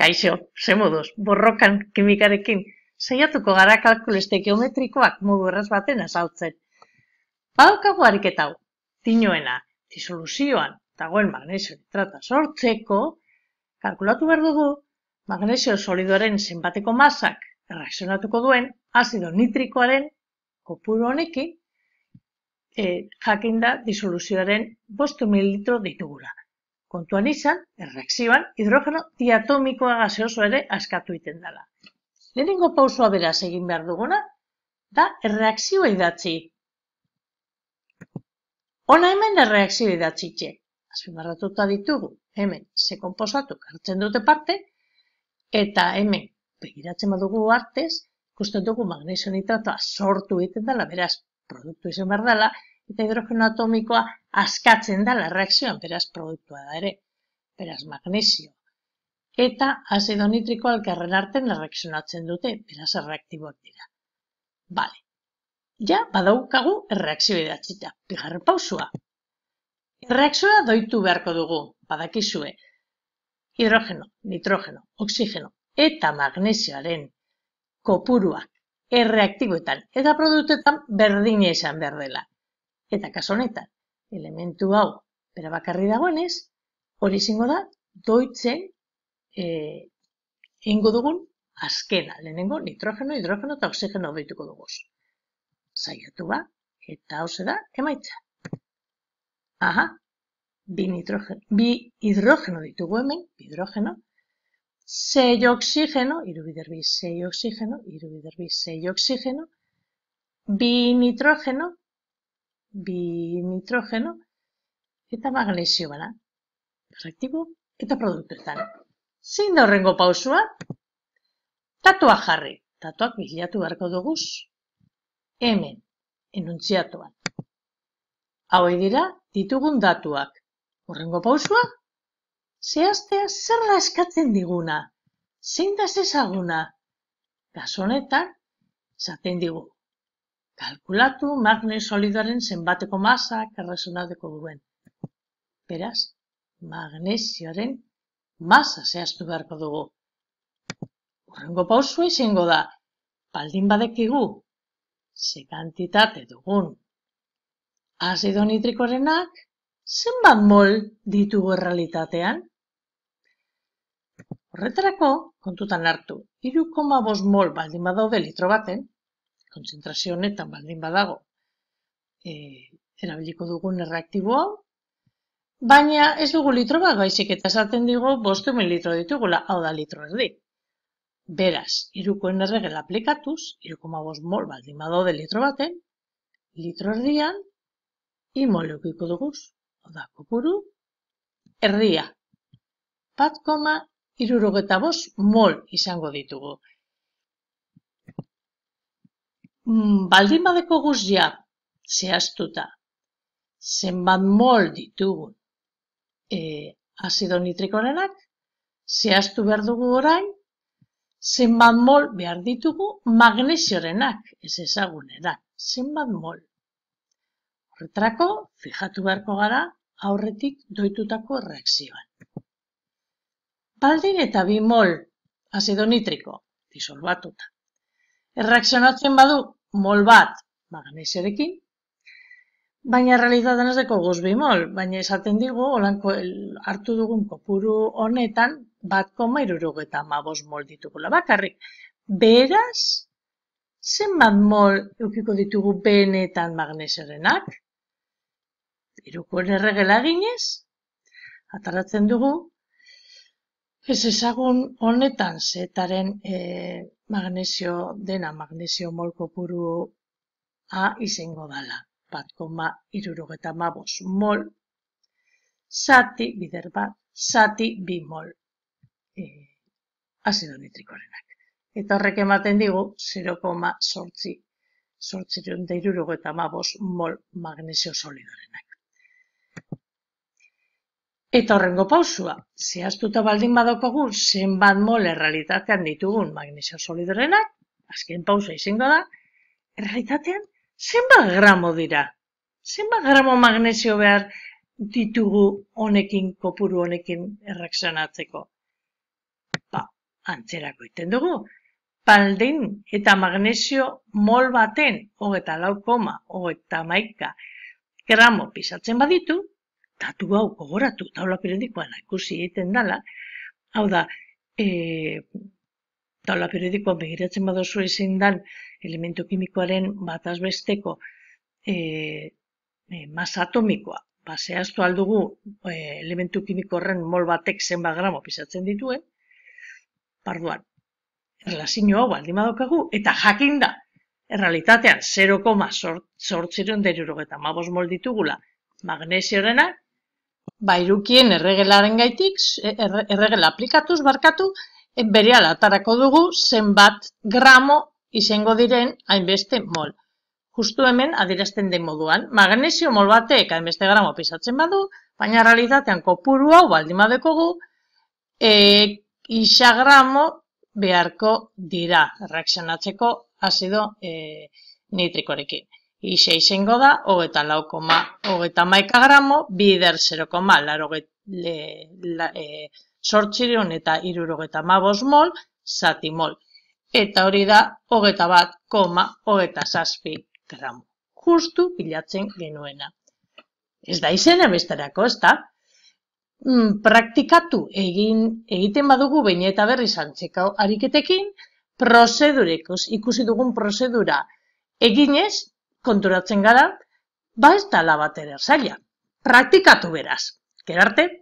Kaixo, ze moduz, borrokan kimikarekin, saiatuko gara kalkuleste geometrikoak modu erraz baten azaltzen. Badaukago hau, tinoena, disoluzioan, dagoen magnesio nitrata sortzeko, kalkulatu behar dugu, magnesio solidoaren zenbateko masak erreakzionatuko duen, azido nitrikoaren kopuru honekin, jakin eh, jakinda disoluzioaren bostu mililitro ditugula. Kontuan izan, erreakzioan hidrogeno diatomikoa gaseoso ere askatu egiten dela. Lehenengo pausoa beraz egin behar duguna da erreakzioa idatzi. Hona hemen erreakzioa idatzitxe. Azpimarratuta ditugu, hemen ze komposatu kartzen dute parte, eta hemen begiratzen badugu artez, ikusten dugu magnesio nitratoa sortu egiten dela, beraz, produktu izan behar dela, eta hidrogeno atomikoa askatzen da la reakzioan, beraz produktua da ere, beraz magnesio. Eta azido nitriko alkarren arten erreakzionatzen dute, beraz erreaktiboak dira. Bale. Ja, badaukagu erreakzio edatxita, pigarren pausua. Erreakzioa doitu beharko dugu, badakizue, hidrogeno, nitrogeno, oksigeno eta magnesioaren kopuruak erreaktiboetan eta produktetan berdine esan berdela. Eta kaso honetan, elementu hau bera bakarri dagoenez, hori izango da doitzen eh ingo dugun azkena, lehenengo nitrogeno, hidrogeno eta oxigeno behituko dugu. Saiatu ba, eta hau da emaitza. Aha. Bi nitrogeno, bi hidrogeno ditugu hemen, bi hidrogeno Sei oxigeno, iru bider bi, sei oxigeno, iru bider bi, sei oxigeno, bi nitrogeno, bi nitrogeno eta magnesio bana. Reaktibo eta produktuetan. Zein da horrengo pausua? Tatua jarri. Tatuak bilatu beharko dugu. Hemen, enuntziatuan. Hau dira ditugun datuak. Horrengo pausua? Zehaztea zer da eskatzen diguna. Zein da zezaguna. Gazonetan, zaten digu. Kalkulatu magne solidoaren zenbateko masa karrazonadeko duen. Beraz, magnesioaren masa zehaztu beharko dugu. Horrengo pausua izango da, baldin badekigu, ze kantitate dugun. Azido nitrikorenak, zenbat mol ditugu errealitatean? Horretarako, kontutan hartu, 2,5 mol baldin badaude litro baten, konzentrazio honetan baldin badago e, erabiliko dugun erreaktibo baina ez dugu litro bat baizik eta esaten digu bostu mil litro ditugula hau da litro erdi beraz, irukoen enerregela aplikatuz iruko magoz mol baldin badau litro baten litro erdian imoleukiko duguz hau da, kopuru erdia bat koma, mol izango ditugu Mm, baldin badeko guztia zehaztuta zenbat mol ditugu e, azido nitrikorenak, zehaztu behar dugu orain, zenbat mol behar ditugu magnesiorenak, ez ezagunera, zenbat mol. Horretarako, fijatu beharko gara, aurretik doitutako reakzioan. Baldin eta bi mol azido nitriko, disolbatuta. Erreakzionatzen badu mol bat, ba, maganeserekin, baina realitatean ez deko guzbi mol, baina esaten digu, holanko hartu dugun kopuru honetan, bat koma irurugeta mabos mol ditugula bakarrik. Beraz, zenbat mol eukiko ditugu benetan magneserenak? Irukuen erregela ginez, ataratzen dugu, Ez ezagun honetan zetaren e, magnesio dena magnesio mol kopuru A izango dala. Bat koma mabos mol. Zati bider bat, zati bi mol. E, eh, azido nitrikorenak. Eta horrek ematen digu 0,8 irurugeta mabos mol magnesio solidorenak. Eta horrengo pausua, zehaztuta baldin badokogu zenbat mol errealitatean ditugun magnesio solidorenak, azken pausa izango da, errealitatean zenbat gramo dira? Zenbat gramo magnesio behar ditugu honekin, kopuru honekin erreksanatzeko? Ba, antzerako iten dugu, baldin eta magnesio mol baten, hogeta lau koma, hogeta maika, gramo pisatzen baditu, datu hau gogoratu taula periodikoa ba, ikusi egiten dala, hau da, e, taula periodikoa begiratzen badozu ezin dan elementu kimikoaren bat azbesteko e, e, masa atomikoa, ba, zehaztu aldugu e, elementu kimiko horren mol batek zenba gramo pisatzen dituen, parduan, erlazio hau aldi eta jakin da, errealitatean 0,8 zirion deriurogetan, mabos mol ditugula, magnesiorenak, bairukien erregelaren gaitik, e, erregela aplikatuz barkatu, e, bere alatarako dugu zenbat gramo izango diren hainbeste mol. Justu hemen adirazten den moduan, magnesio mol batek hainbeste gramo pisatzen badu, baina realitatean kopuru hau baldin badekogu, e, isa gramo beharko dira, reakzionatzeko asido e, nitrikorekin. Ixe izango da, hogeta lau koma, hogeta maika gramo, laro la, e, eta mol, zati mol. Eta hori da, hogeta bat koma, hogeta zazpi gramo. Justu bilatzen genuena. Ez da izena besterako, ez da? Mm, praktikatu egin, egiten badugu baina eta berri zantzeko ariketekin, prozedurek, ikusi dugun prozedura, eginez, konturatzen gara, ba ez da labatera zaila. Praktikatu beraz, gerarte!